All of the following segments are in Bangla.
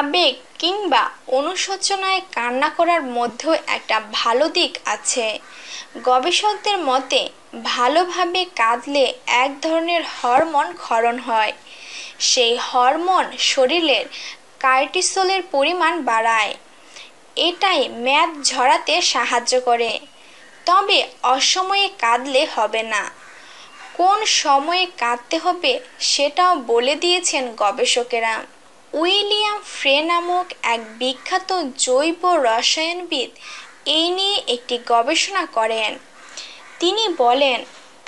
আবেগ কিংবা অনুশোচনায় কান্না করার মধ্যেও একটা ভালো দিক আছে গবেষকদের মতে ভালোভাবে কাঁদলে এক ধরনের হরমোন ক্ষরণ হয় সেই হরমোন শরীরের কার্টিসোলের পরিমাণ বাড়ায় এটাই ম্যাদ ঝরাতে সাহায্য করে তবে অসময়ে কাঁদলে হবে না কোন সময়ে কাঁদতে হবে সেটাও বলে দিয়েছেন গবেষকেরা উইলিয়াম ফ্রে নামক এক বিখ্যাত জৈব রসায়নবিদ এই নিয়ে একটি গবেষণা করেন তিনি বলেন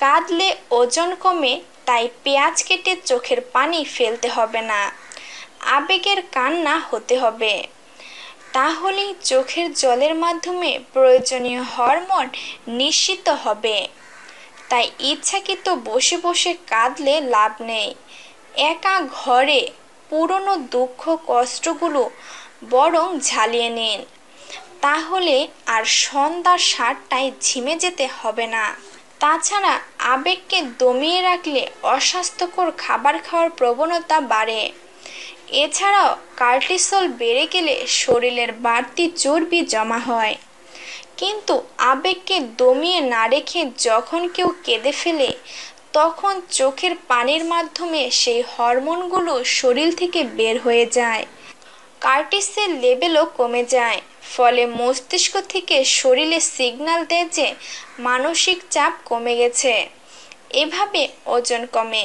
কাঁদলে ওজন কমে তাই পেঁয়াজ কেটে চোখের পানি ফেলতে হবে না আবেগের কান্না হতে হবে তাহলেই চোখের জলের মাধ্যমে প্রয়োজনীয় হরমোন নিশ্চিত হবে তাই ইচ্ছাকৃত বসে বসে কাঁদলে লাভ নেই একা ঘরে পুরনো দুঃখ কষ্টগুলো বরং ঝালিয়ে নিন তাহলে আর সন্ধ্যা সাতটায় ঝিমে যেতে হবে না তাছাড়া আবেগকে দমিয়ে রাখলে অস্বাস্থ্যকর খাবার খাওয়ার প্রবণতা বাড়ে এছাড়াও কার্টিসল বেড়ে গেলে শরীরের বাড়তি চর্বি জমা হয় কিন্তু আবেগকে দমিয়ে না রেখে যখন কেউ কেঁদে ফেলে তখন চোখের পানির মাধ্যমে সেই হরমোনগুলো শরীর থেকে বের হয়ে যায় কার্টিসের লেভেলও কমে যায় ফলে মস্তিষ্ক থেকে শরীরে সিগন্যাল দেয় যে মানসিক চাপ কমে গেছে এভাবে ওজন কমে